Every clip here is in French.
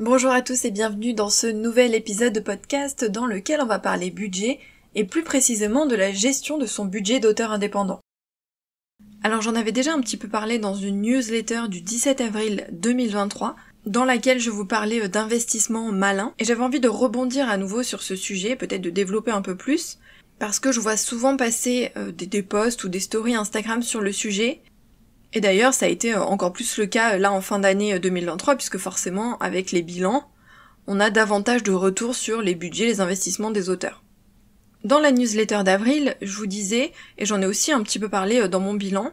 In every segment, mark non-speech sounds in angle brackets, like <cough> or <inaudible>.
Bonjour à tous et bienvenue dans ce nouvel épisode de podcast dans lequel on va parler budget et plus précisément de la gestion de son budget d'auteur indépendant. Alors j'en avais déjà un petit peu parlé dans une newsletter du 17 avril 2023 dans laquelle je vous parlais d'investissement malin et j'avais envie de rebondir à nouveau sur ce sujet, peut-être de développer un peu plus parce que je vois souvent passer euh, des, posts ou des stories Instagram sur le sujet et d'ailleurs, ça a été euh, encore plus le cas euh, là en fin d'année 2023, euh, puisque forcément, avec les bilans, on a davantage de retours sur les budgets, les investissements des auteurs. Dans la newsletter d'avril, je vous disais, et j'en ai aussi un petit peu parlé dans mon bilan,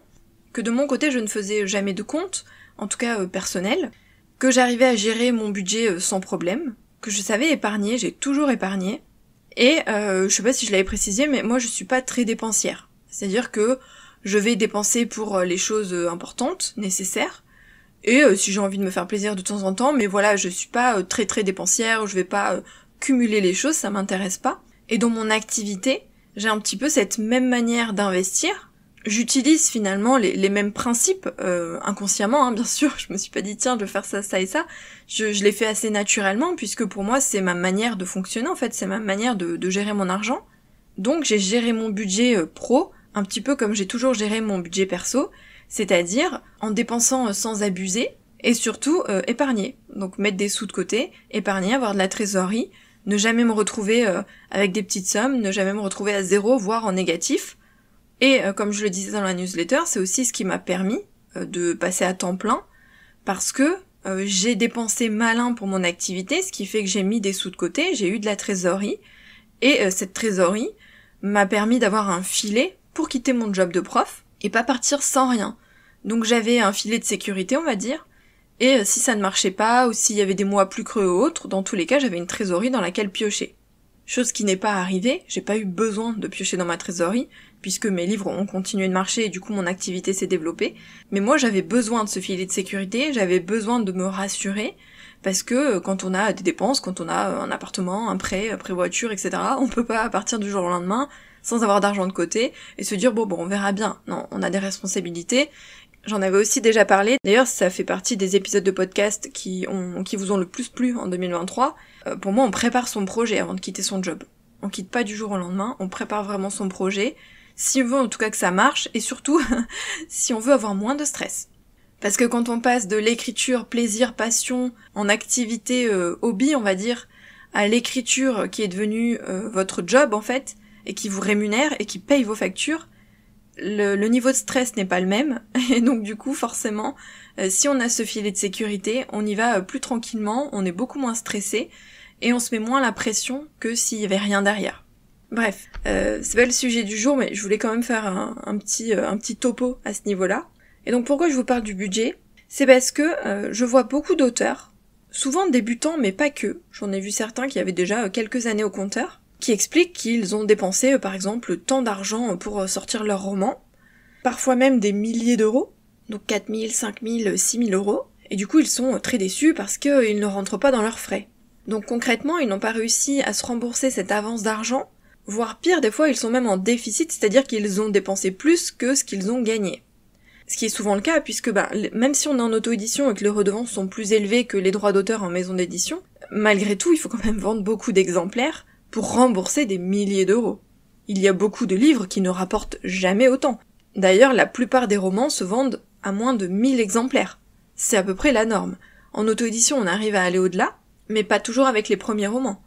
que de mon côté je ne faisais jamais de compte, en tout cas personnel, que j'arrivais à gérer mon budget sans problème, que je savais épargner, j'ai toujours épargné, et je sais pas si je l'avais précisé, mais moi je suis pas très dépensière. C'est-à-dire que je vais dépenser pour euh, les choses euh, importantes, nécessaires. Et euh, si j'ai envie de me faire plaisir de temps en temps, mais voilà, je suis pas très très dépensière, je vais pas cumuler les choses, ça m'intéresse pas. Et dans mon activité, j'ai un petit peu cette même manière d'investir. J'utilise finalement les, mêmes principes, inconsciemment hein, bien <laughs> sûr, je me suis pas dit tiens je vais faire ça, ça et ça. Je, je l'ai fait assez naturellement puisque pour moi c'est ma manière de fonctionner en fait, c'est ma manière de, de gérer mon argent. Donc j'ai géré mon budget pro un petit peu comme j'ai toujours géré mon budget perso, c'est-à-dire en dépensant euh, sans abuser et surtout euh, épargner. Donc mettre des sous de côté, épargner, avoir de la trésorerie, ne jamais me retrouver euh, avec des petites sommes, ne jamais me retrouver à zéro, voire en négatif. Et comme je le disais dans la newsletter, c'est aussi ce qui m'a permis de passer à temps plein parce que j'ai dépensé malin pour mon activité, ce qui fait que j'ai mis des sous de côté, j'ai eu de la trésorerie et cette trésorerie m'a permis d'avoir un filet pour quitter mon job de prof et pas partir sans rien. Donc j'avais un filet de sécurité, on va dire. Et euh, si ça ne marchait pas, ou s'il y avait des mois plus creux ou autres, dans tous les cas, j'avais une trésorerie dans laquelle piocher. Chose qui n'est pas arrivée, j'ai pas eu besoin de piocher dans ma trésorerie, puisque mes livres ont continué de marcher et du coup mon activité s'est développée. Mais moi j'avais besoin de ce filet de sécurité, j'avais besoin de me rassurer, parce que euh, quand on a des dépenses, quand on a un appartement, un prêt, un euh, prêt voiture, etc., on peut pas partir du jour au lendemain sans avoir d'argent de côté et se dire bon bon on verra bien. Non, on a des responsabilités. J'en avais aussi déjà parlé. D'ailleurs, ça fait partie des épisodes de podcast qui vous ont le plus plu en 2023. Euh, pour moi, on prépare son projet avant de quitter son job. On quitte pas du jour au lendemain, on prépare vraiment son projet si on veut en tout cas que ça marche et surtout <laughs> si on veut avoir moins de stress. Parce que quand on passe de l'écriture plaisir passion en activité euh, hobby on va dire à l'écriture qui est devenue euh, votre job en fait, et qui vous rémunère et qui paye vos factures, le, niveau de stress n'est pas le même. <laughs> Et donc du coup, forcément, euh, si on a ce filet de sécurité, on y va euh, plus tranquillement, on est beaucoup moins stressé et on se met moins la pression que s'il y avait rien derrière. Bref, euh, c'est pas le sujet du jour, mais je voulais quand même faire un, petit, un petit topo à ce niveau-là. Et donc pourquoi je vous parle du budget C'est parce que je vois beaucoup d'auteurs, souvent débutants, mais pas que. J'en ai vu certains qui avaient déjà quelques années au compteur, qui explique qu'ils ont dépensé euh, par exemple tant d'argent euh, pour euh, sortir leur roman, parfois même des milliers d'euros, donc 4000, 5000, 6000 euros, et du coup ils sont très déçus parce qu'ils ne rentrent pas dans leurs frais. Donc concrètement, ils n'ont pas réussi à se rembourser cette avance d'argent, voire pire, des fois ils sont même en déficit, c'est-à-dire qu'ils ont dépensé plus que ce qu'ils ont gagné. Ce qui est souvent le cas, puisque bah, même si on est en auto-édition et que les redevances sont plus élevées que les droits d'auteur en maison d'édition, malgré tout, il faut quand même vendre beaucoup d'exemplaires pour rembourser des milliers d'euros. Il y a beaucoup de livres qui ne rapportent jamais autant. D'ailleurs, la plupart des romans se vendent à moins de 1000 exemplaires. C'est à peu près la norme. En auto-édition, on arrive à aller au-delà, mais pas toujours avec les premiers romans.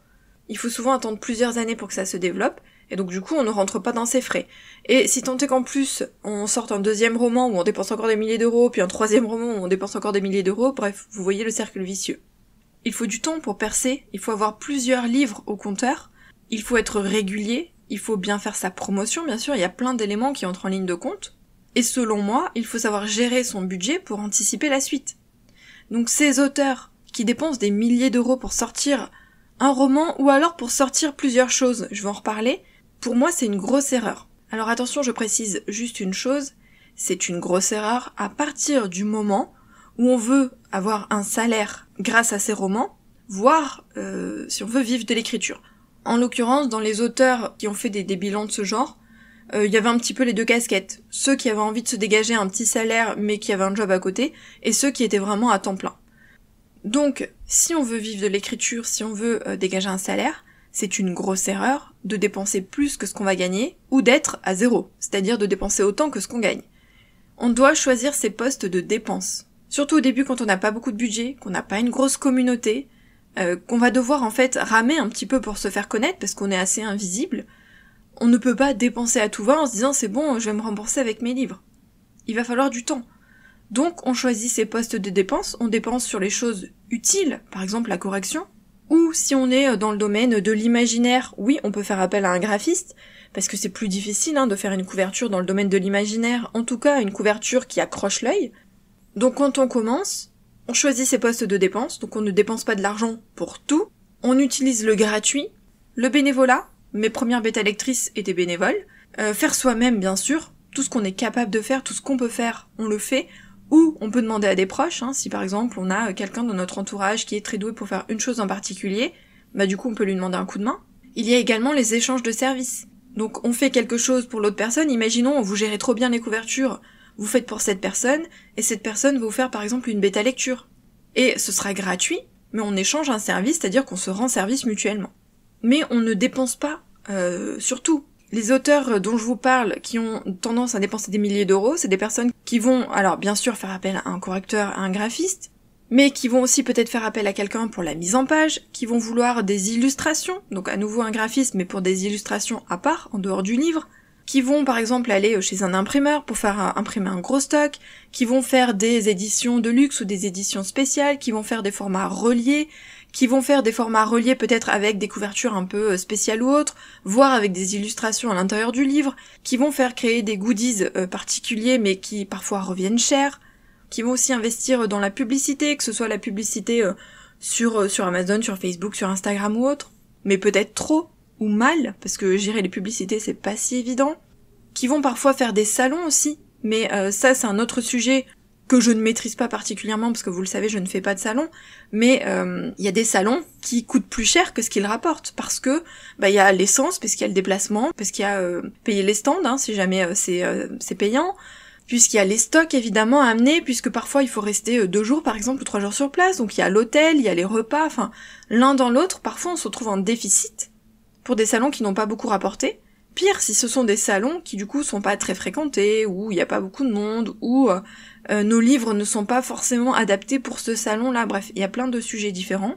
Il faut souvent attendre plusieurs années pour que ça se développe, et donc du coup on ne rentre pas dans ses frais. Et si tant est qu'en plus on sorte un deuxième roman où on dépense encore des milliers d'euros, puis un troisième roman où on dépense encore des milliers d'euros, bref, vous voyez le cercle vicieux. Il faut du temps pour percer, il faut avoir plusieurs livres au compteur, il faut être régulier, il faut bien faire sa promotion, bien sûr, il y a plein d'éléments qui entrent en ligne de compte. Et selon moi, il faut savoir gérer son budget pour anticiper la suite. Donc ces auteurs qui dépensent des milliers d'euros pour sortir un roman ou alors pour sortir plusieurs choses, je vais en reparler, pour moi c'est une grosse erreur. Alors attention, je précise juste une chose, c'est une grosse erreur à partir du moment où on veut avoir un salaire grâce à ses romans, voire euh, si on veut vivre de l'écriture. En l'occurrence, dans les auteurs qui ont fait des, bilans de ce genre, euh, il y avait un petit peu les deux casquettes. Ceux qui avaient envie de se dégager un petit salaire mais qui avaient un job à côté, et ceux qui étaient vraiment à temps plein. Donc, si on veut vivre de l'écriture, si on veut euh, dégager un salaire, c'est une grosse erreur de dépenser plus que ce qu'on va gagner, ou d'être à zéro, c'est-à-dire de dépenser autant que ce qu'on gagne. On doit choisir ses postes de dépenses. Surtout au début quand on n'a pas beaucoup de budget, qu'on n'a pas une grosse communauté, euh, qu'on va devoir en fait ramer un petit peu pour se faire connaître parce qu'on est assez invisible, on ne peut pas dépenser à tout va en se disant c'est bon, je vais me rembourser avec mes livres. Il va falloir du temps. Donc on choisit ses postes de dépenses, on dépense sur les choses utiles, par exemple la correction, ou si on est euh, dans le domaine de l'imaginaire, oui, on peut faire appel à un graphiste, parce que c'est plus difficile hein, de faire une couverture dans le domaine de l'imaginaire, en tout cas une couverture qui accroche l'œil. Donc quand on commence, on choisit ses postes de dépenses, donc on ne dépense pas de l'argent pour tout. On utilise le gratuit, le bénévolat, mes premières bêta lectrices étaient bénévoles, euh, faire soi-même bien sûr, tout ce qu'on est capable de faire, tout ce qu'on peut faire, on le fait, ou on peut demander à des proches, hein. si par exemple on a euh, quelqu'un dans notre entourage qui est très doué pour faire une chose en particulier, bah du coup on peut lui demander un coup de main. Il y a également les échanges de services. Donc on fait quelque chose pour l'autre personne, imaginons vous gérez trop bien les couvertures, vous faites pour cette personne, et cette personne va vous faire par exemple une bêta lecture. Et ce sera gratuit, mais on échange un service, c'est-à-dire qu'on se rend service mutuellement. Mais on ne dépense pas euh, surtout. Les auteurs dont je vous parle qui ont tendance à dépenser des milliers d'euros, c'est des personnes qui vont, alors bien sûr, faire appel à un correcteur, à un graphiste, mais qui vont aussi peut-être faire appel à quelqu'un pour la mise en page, qui vont vouloir des illustrations, donc à nouveau un graphiste mais pour des illustrations à part, en dehors du livre, qui vont par exemple aller euh, chez un imprimeur pour faire imprimer un gros stock, qui vont faire des éditions de luxe ou des éditions spéciales, qui vont faire des formats reliés, qui vont faire des formats reliés peut-être avec des couvertures un peu euh, spéciales ou autres, voire avec des illustrations à l'intérieur du livre, qui vont faire créer des goodies euh, particuliers mais qui parfois reviennent chers, qui vont aussi investir dans la publicité, que ce soit la publicité sur, sur Amazon, sur Facebook, sur Instagram ou autre, mais peut-être trop, ou mal, parce que gérer les publicités c'est pas si évident, qui vont parfois faire des salons aussi, mais euh, ça c'est un autre sujet que je ne maîtrise pas particulièrement parce que vous le savez je ne fais pas de salon, mais euh, il y a des salons qui coûtent plus cher que ce qu'ils rapportent parce que bah il y a l'essence, parce qu'il y a le déplacement, parce qu'il y a euh, payer les stands hein, si jamais c'est c'est payant, puisqu'il y a les stocks évidemment à amener, puisque parfois il faut rester deux jours par exemple ou trois jours sur place, donc il y a l'hôtel, il y a les repas, enfin l'un dans l'autre, parfois on se retrouve en déficit, pour des salons qui n'ont pas beaucoup rapporté. Pire, si ce sont des salons qui du coup sont pas très fréquentés, ou il n'y a pas beaucoup de monde, ou euh, euh, nos livres ne sont pas forcément adaptés pour ce salon-là. Bref, il y a plein de sujets différents.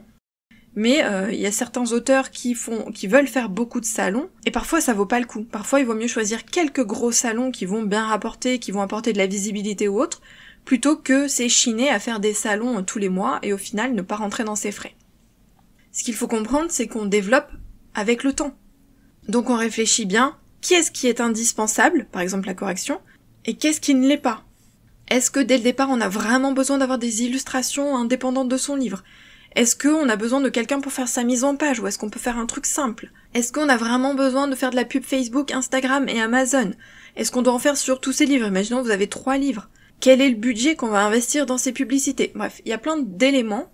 Mais euh, il y a certains auteurs qui font, qui veulent faire beaucoup de salons, et parfois ça vaut pas le coup. Parfois, il vaut mieux choisir quelques gros salons qui vont bien rapporter, qui vont apporter de la visibilité ou autre, plutôt que s'échiner à faire des salons tous les mois et au final ne pas rentrer dans ses frais. Ce qu'il faut comprendre, c'est qu'on développe avec le temps. Donc on réfléchit bien, quest ce qui est indispensable, par exemple la correction, et qu'est-ce qui ne l'est pas Est-ce que dès le départ on a vraiment besoin d'avoir des illustrations indépendantes de son livre Est-ce qu'on a besoin de quelqu'un pour faire sa mise en page, ou est-ce qu'on peut faire un truc simple Est-ce qu'on a vraiment besoin de faire de la pub Facebook, Instagram et Amazon Est-ce qu'on doit en faire sur tous ces livres Imaginons vous avez trois livres. Quel est le budget qu'on va investir dans ces publicités Bref, il y a plein d'éléments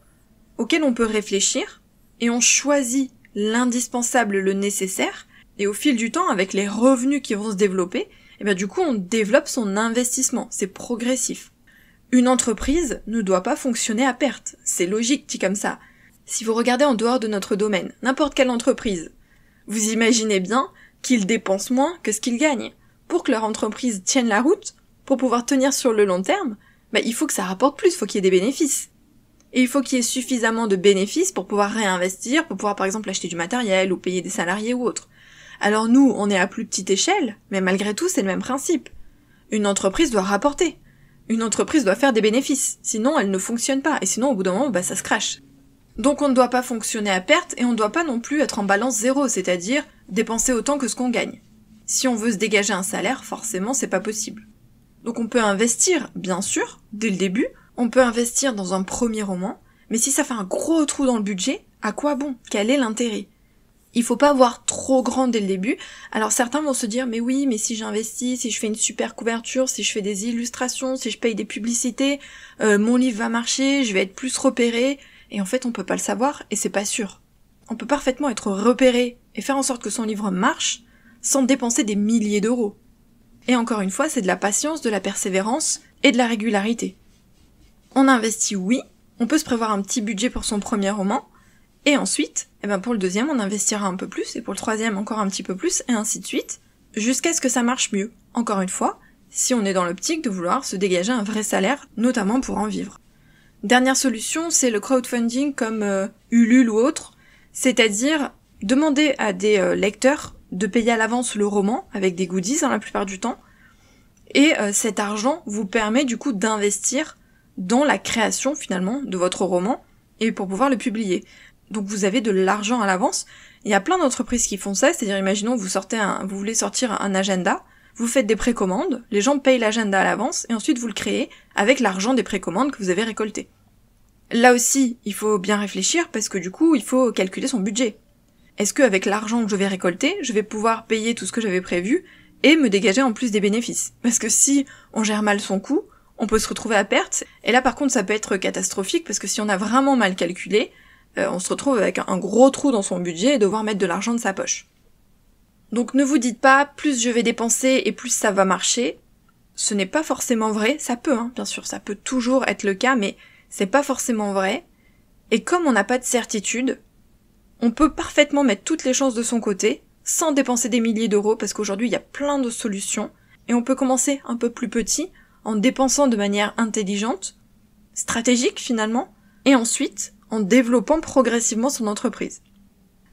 auxquels on peut réfléchir, et on choisit l'indispensable, le nécessaire, et au fil du temps, avec les revenus qui vont se développer, eh bien, du coup, on développe son investissement. C'est progressif. Une entreprise ne doit pas fonctionner à perte. C'est logique, dit comme ça. Si vous regardez en dehors de notre domaine, n'importe quelle entreprise, vous imaginez bien qu'ils dépensent moins que ce qu'ils gagnent. Pour que leur entreprise tienne la route, pour pouvoir tenir sur le long terme, bah, il faut que ça rapporte plus, faut qu'il y ait des bénéfices. Et il faut qu'il y ait suffisamment de bénéfices pour pouvoir réinvestir, pour pouvoir par exemple acheter du matériel ou payer des salariés ou autre. Alors nous, on est à plus petite échelle, mais malgré tout, c'est le même principe. Une entreprise doit rapporter. Une entreprise doit faire des bénéfices, sinon elle ne fonctionne pas, et sinon au bout d'un moment, bah, ça se crache. Donc on ne doit pas fonctionner à perte, et on ne doit pas non plus être en balance zéro, c'est-à-dire dépenser autant que ce qu'on gagne. Si on veut se dégager un salaire, forcément, c'est pas possible. Donc on peut investir, bien sûr, dès le début, on peut investir dans un premier roman, mais si ça fait un gros trou dans le budget, à quoi bon Quel est l'intérêt il faut pas voir trop grand dès le début. Alors certains vont se dire mais oui, mais si j'investis, si je fais une super couverture, si je fais des illustrations, si je paye des publicités, euh, mon livre va marcher, je vais être plus repéré. Et en fait, on peut pas le savoir et c'est pas sûr. On peut parfaitement être repéré et faire en sorte que son livre marche sans dépenser des milliers d'euros. Et encore une fois, c'est de la patience, de la persévérance et de la régularité on investit, oui, on peut se prévoir un petit budget pour son premier roman, et ensuite, eh ben pour le deuxième, on investira un peu plus, et pour le troisième, encore un petit peu plus, et ainsi de suite, jusqu'à ce que ça marche mieux. Encore une fois, si on est dans l'optique de vouloir se dégager un vrai salaire, notamment pour en vivre. Dernière solution, c'est le crowdfunding comme euh, Ulule ou autre, c'est-à-dire demander à des euh, lecteurs de payer à l'avance le roman, avec des goodies hein, la plupart du temps, et euh, cet argent vous permet du coup d'investir dans la création finalement de votre roman et pour pouvoir le publier. Donc vous avez de l'argent à l'avance. Il y a plein d'entreprises qui font ça, c'est-à-dire imaginons vous sortez un, vous voulez sortir un agenda, vous faites des précommandes, les gens payent l'agenda à l'avance et ensuite vous le créez avec l'argent des précommandes que vous avez récolté. Là aussi, il faut bien réfléchir parce que du coup, il faut calculer son budget. Est-ce que avec l'argent que je vais récolter, je vais pouvoir payer tout ce que j'avais prévu et me dégager en plus des bénéfices Parce que si on gère mal son coût, on peut se retrouver à perte. Et là par contre ça peut être catastrophique parce que si on a vraiment mal calculé, euh, on se retrouve avec un gros trou dans son budget et devoir mettre de l'argent de sa poche. Donc ne vous dites pas plus je vais dépenser et plus ça va marcher. Ce n'est pas forcément vrai, ça peut, hein, bien sûr, ça peut toujours être le cas, mais c'est pas forcément vrai. Et comme on n'a pas de certitude, on peut parfaitement mettre toutes les chances de son côté, sans dépenser des milliers d'euros, parce qu'aujourd'hui il y a plein de solutions, et on peut commencer un peu plus petit, en dépensant de manière intelligente, stratégique finalement, et ensuite en développant progressivement son entreprise.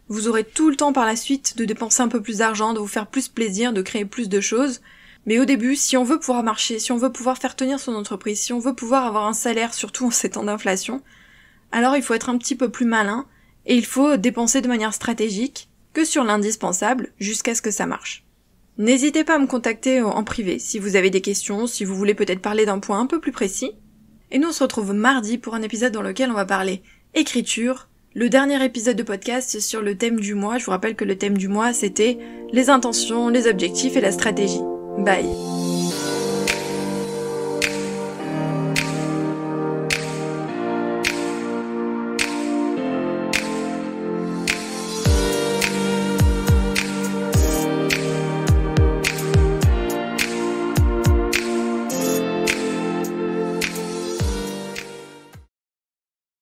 Vous aurez tout le temps par la suite de dépenser un peu plus d'argent, de vous faire plus plaisir, de créer plus de choses. Mais au début, si on veut pouvoir marcher, si on veut pouvoir faire tenir son entreprise, si on veut pouvoir avoir un salaire, surtout en ces temps d'inflation, alors il faut être un petit peu plus malin et il faut dépenser de manière stratégique que sur l'indispensable jusqu'à ce que ça marche. N'hésitez pas à me contacter euh, en privé si vous avez des questions, si vous voulez peut-être parler d'un point un peu plus précis. Et nous on se retrouve mardi pour un épisode dans lequel on va parler écriture, le dernier épisode de podcast sur le thème du mois. Je vous rappelle que le thème du mois c'était les intentions, les objectifs et la stratégie. Bye